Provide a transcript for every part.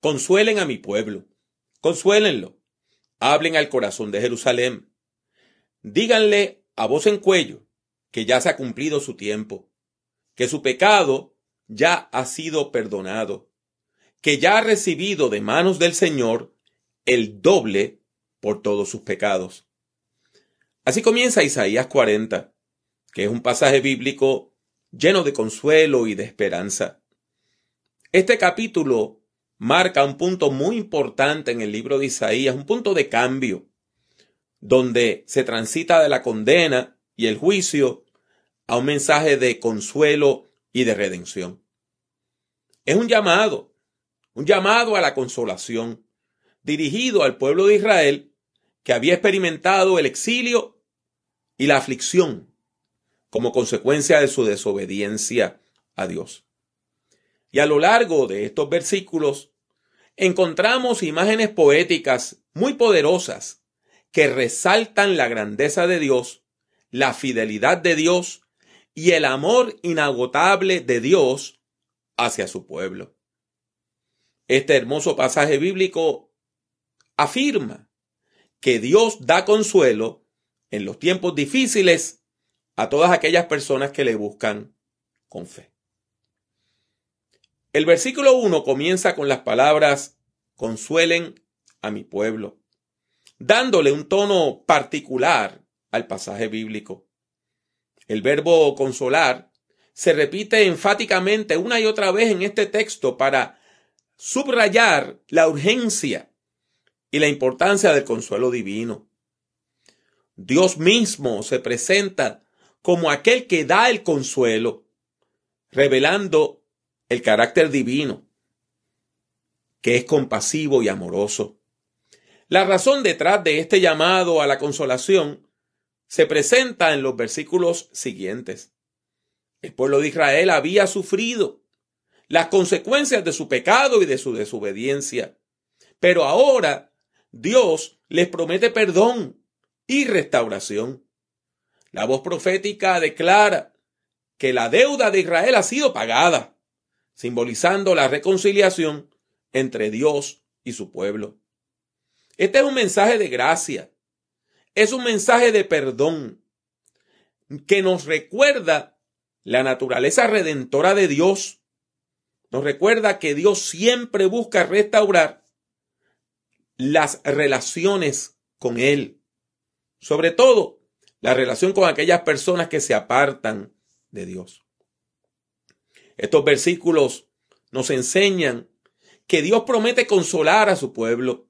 Consuelen a mi pueblo, consuélenlo, hablen al corazón de Jerusalén, díganle a voz en cuello que ya se ha cumplido su tiempo, que su pecado ya ha sido perdonado, que ya ha recibido de manos del Señor el doble por todos sus pecados. Así comienza Isaías 40, que es un pasaje bíblico lleno de consuelo y de esperanza. Este capítulo marca un punto muy importante en el libro de Isaías, un punto de cambio, donde se transita de la condena y el juicio a un mensaje de consuelo y de redención. Es un llamado, un llamado a la consolación, dirigido al pueblo de Israel que había experimentado el exilio y la aflicción como consecuencia de su desobediencia a Dios. Y a lo largo de estos versículos encontramos imágenes poéticas muy poderosas que resaltan la grandeza de Dios, la fidelidad de Dios y el amor inagotable de Dios hacia su pueblo. Este hermoso pasaje bíblico afirma que Dios da consuelo en los tiempos difíciles a todas aquellas personas que le buscan con fe. El versículo 1 comienza con las palabras consuelen a mi pueblo, dándole un tono particular al pasaje bíblico. El verbo consolar se repite enfáticamente una y otra vez en este texto para subrayar la urgencia y la importancia del consuelo divino. Dios mismo se presenta como aquel que da el consuelo, revelando el carácter divino, que es compasivo y amoroso. La razón detrás de este llamado a la consolación se presenta en los versículos siguientes. El pueblo de Israel había sufrido las consecuencias de su pecado y de su desobediencia, pero ahora Dios les promete perdón y restauración. La voz profética declara que la deuda de Israel ha sido pagada simbolizando la reconciliación entre Dios y su pueblo. Este es un mensaje de gracia, es un mensaje de perdón que nos recuerda la naturaleza redentora de Dios, nos recuerda que Dios siempre busca restaurar las relaciones con Él, sobre todo la relación con aquellas personas que se apartan de Dios. Estos versículos nos enseñan que Dios promete consolar a su pueblo.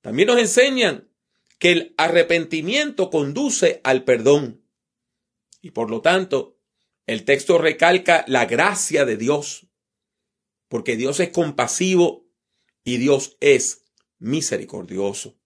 También nos enseñan que el arrepentimiento conduce al perdón. Y por lo tanto, el texto recalca la gracia de Dios, porque Dios es compasivo y Dios es misericordioso.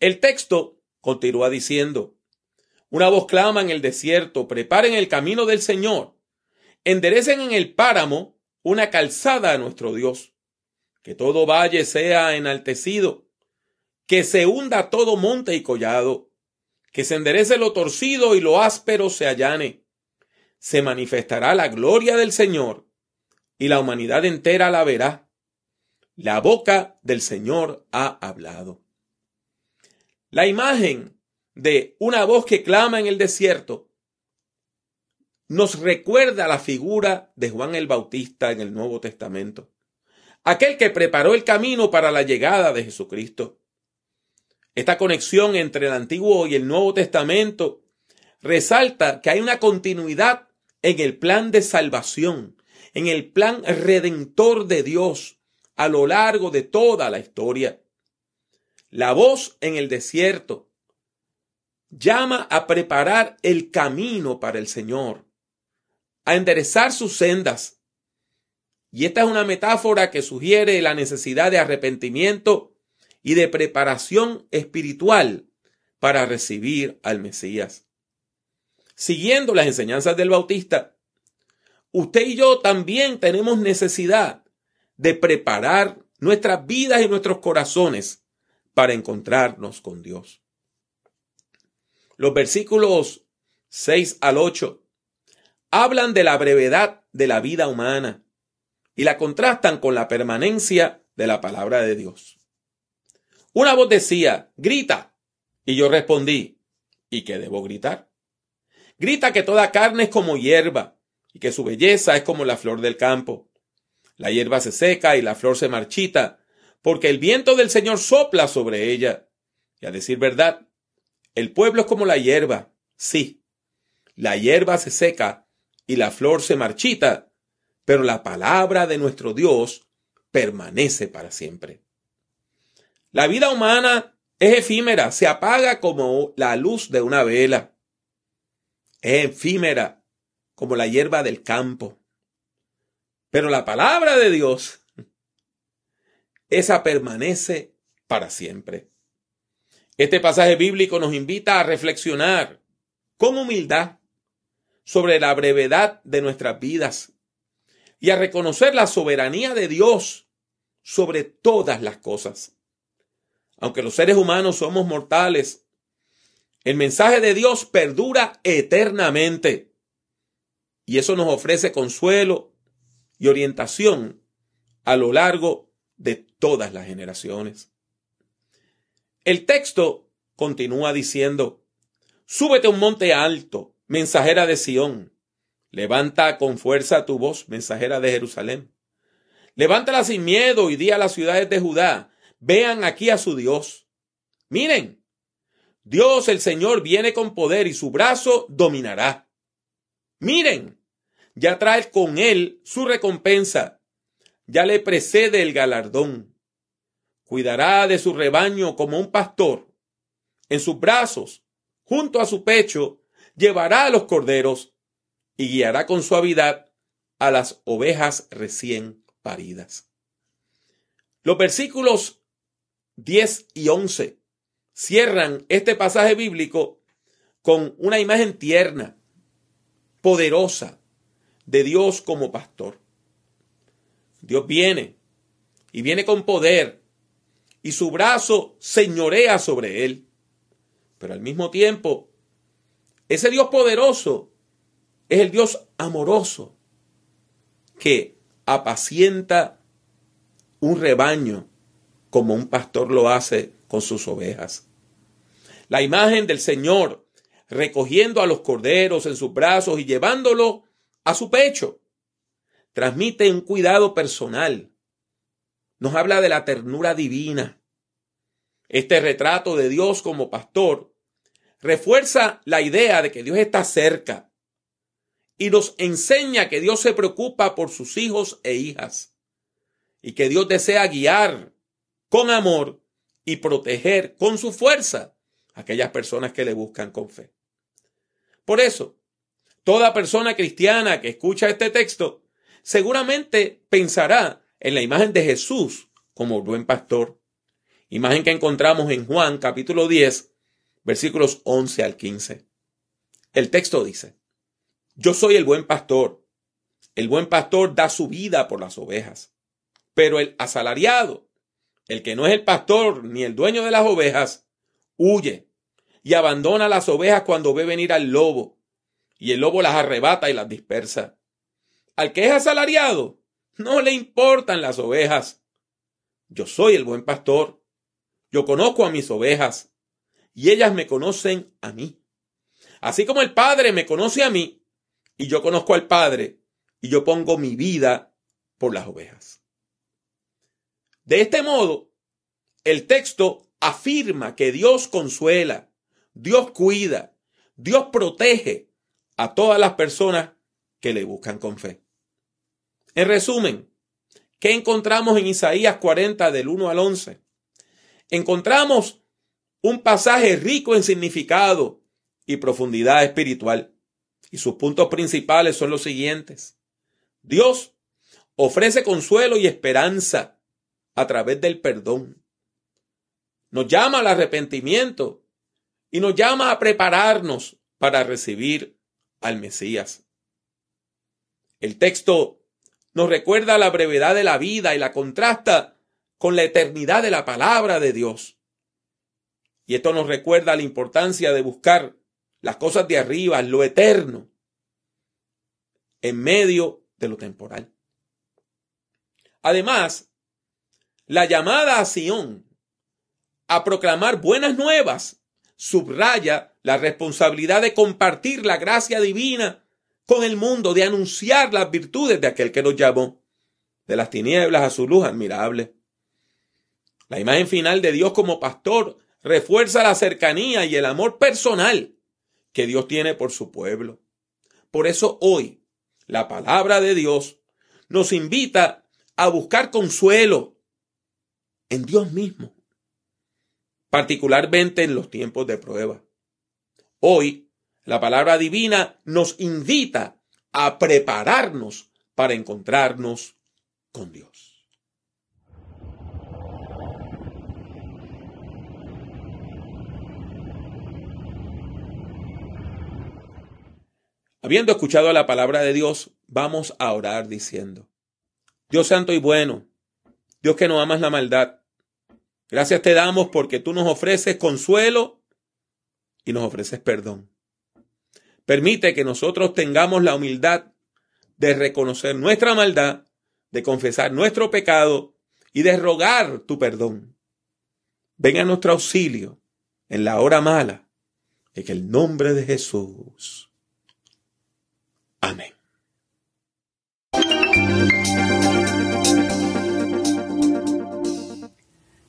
El texto continúa diciendo, una voz clama en el desierto, preparen el camino del Señor, Enderecen en el páramo una calzada a nuestro Dios. Que todo valle sea enaltecido. Que se hunda todo monte y collado. Que se enderece lo torcido y lo áspero se allane. Se manifestará la gloria del Señor y la humanidad entera la verá. La boca del Señor ha hablado. La imagen de una voz que clama en el desierto nos recuerda la figura de Juan el Bautista en el Nuevo Testamento, aquel que preparó el camino para la llegada de Jesucristo. Esta conexión entre el Antiguo y el Nuevo Testamento resalta que hay una continuidad en el plan de salvación, en el plan redentor de Dios a lo largo de toda la historia. La voz en el desierto llama a preparar el camino para el Señor a enderezar sus sendas. Y esta es una metáfora que sugiere la necesidad de arrepentimiento y de preparación espiritual para recibir al Mesías. Siguiendo las enseñanzas del Bautista, usted y yo también tenemos necesidad de preparar nuestras vidas y nuestros corazones para encontrarnos con Dios. Los versículos 6 al 8 hablan de la brevedad de la vida humana y la contrastan con la permanencia de la palabra de Dios. Una voz decía, grita. Y yo respondí, ¿y qué debo gritar? Grita que toda carne es como hierba y que su belleza es como la flor del campo. La hierba se seca y la flor se marchita, porque el viento del Señor sopla sobre ella. Y a decir verdad, el pueblo es como la hierba, sí. La hierba se seca y la flor se marchita, pero la palabra de nuestro Dios permanece para siempre. La vida humana es efímera, se apaga como la luz de una vela. Es efímera como la hierba del campo. Pero la palabra de Dios, esa permanece para siempre. Este pasaje bíblico nos invita a reflexionar con humildad sobre la brevedad de nuestras vidas y a reconocer la soberanía de Dios sobre todas las cosas. Aunque los seres humanos somos mortales, el mensaje de Dios perdura eternamente y eso nos ofrece consuelo y orientación a lo largo de todas las generaciones. El texto continúa diciendo, súbete a un monte alto mensajera de Sión. Levanta con fuerza tu voz, mensajera de Jerusalén. Levántala sin miedo y di a las ciudades de Judá, vean aquí a su Dios. Miren, Dios el Señor viene con poder y su brazo dominará. Miren, ya trae con él su recompensa, ya le precede el galardón. Cuidará de su rebaño como un pastor. En sus brazos, junto a su pecho, llevará a los corderos y guiará con suavidad a las ovejas recién paridas. Los versículos 10 y 11 cierran este pasaje bíblico con una imagen tierna, poderosa, de Dios como pastor. Dios viene y viene con poder y su brazo señorea sobre él, pero al mismo tiempo ese Dios poderoso es el Dios amoroso que apacienta un rebaño como un pastor lo hace con sus ovejas. La imagen del Señor recogiendo a los corderos en sus brazos y llevándolo a su pecho transmite un cuidado personal. Nos habla de la ternura divina. Este retrato de Dios como pastor refuerza la idea de que Dios está cerca y nos enseña que Dios se preocupa por sus hijos e hijas y que Dios desea guiar con amor y proteger con su fuerza a aquellas personas que le buscan con fe. Por eso, toda persona cristiana que escucha este texto seguramente pensará en la imagen de Jesús como buen pastor, imagen que encontramos en Juan capítulo 10, versículos 11 al 15. El texto dice, Yo soy el buen pastor. El buen pastor da su vida por las ovejas. Pero el asalariado, el que no es el pastor ni el dueño de las ovejas, huye y abandona las ovejas cuando ve venir al lobo, y el lobo las arrebata y las dispersa. Al que es asalariado, no le importan las ovejas. Yo soy el buen pastor. Yo conozco a mis ovejas y ellas me conocen a mí. Así como el Padre me conoce a mí, y yo conozco al Padre, y yo pongo mi vida por las ovejas. De este modo, el texto afirma que Dios consuela, Dios cuida, Dios protege a todas las personas que le buscan con fe. En resumen, ¿qué encontramos en Isaías 40 del 1 al 11? Encontramos un pasaje rico en significado y profundidad espiritual. Y sus puntos principales son los siguientes. Dios ofrece consuelo y esperanza a través del perdón. Nos llama al arrepentimiento y nos llama a prepararnos para recibir al Mesías. El texto nos recuerda la brevedad de la vida y la contrasta con la eternidad de la palabra de Dios. Y esto nos recuerda la importancia de buscar las cosas de arriba, lo eterno, en medio de lo temporal. Además, la llamada a Sión a proclamar buenas nuevas subraya la responsabilidad de compartir la gracia divina con el mundo, de anunciar las virtudes de aquel que nos llamó de las tinieblas a su luz admirable. La imagen final de Dios como pastor refuerza la cercanía y el amor personal que Dios tiene por su pueblo. Por eso hoy la palabra de Dios nos invita a buscar consuelo en Dios mismo, particularmente en los tiempos de prueba. Hoy la palabra divina nos invita a prepararnos para encontrarnos con Dios. Habiendo escuchado la palabra de Dios, vamos a orar diciendo, Dios santo y bueno, Dios que no amas la maldad, gracias te damos porque tú nos ofreces consuelo y nos ofreces perdón. Permite que nosotros tengamos la humildad de reconocer nuestra maldad, de confesar nuestro pecado y de rogar tu perdón. Ven a nuestro auxilio en la hora mala, en el nombre de Jesús.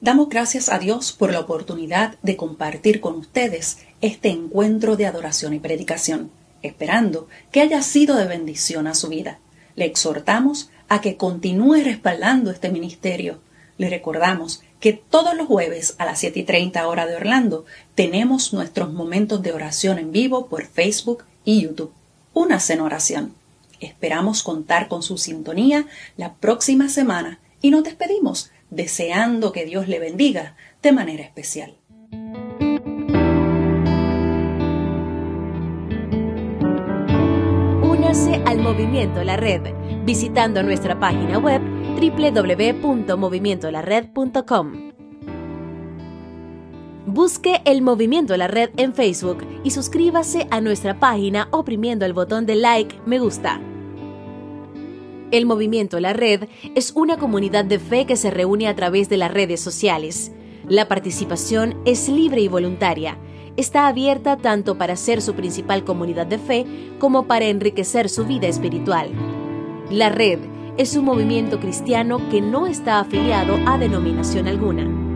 Damos gracias a Dios por la oportunidad de compartir con ustedes este encuentro de adoración y predicación, esperando que haya sido de bendición a su vida. Le exhortamos a que continúe respaldando este ministerio. Le recordamos que todos los jueves a las 7 y 30 hora de Orlando tenemos nuestros momentos de oración en vivo por Facebook y YouTube. Una en Oración. Esperamos contar con su sintonía la próxima semana y nos despedimos deseando que Dios le bendiga de manera especial. Únase al movimiento La Red visitando nuestra página web www.movimientolared.com. Busque el movimiento la red en Facebook y suscríbase a nuestra página oprimiendo el botón de like, me gusta. El movimiento la red es una comunidad de fe que se reúne a través de las redes sociales. La participación es libre y voluntaria. Está abierta tanto para ser su principal comunidad de fe como para enriquecer su vida espiritual. La red es un movimiento cristiano que no está afiliado a denominación alguna.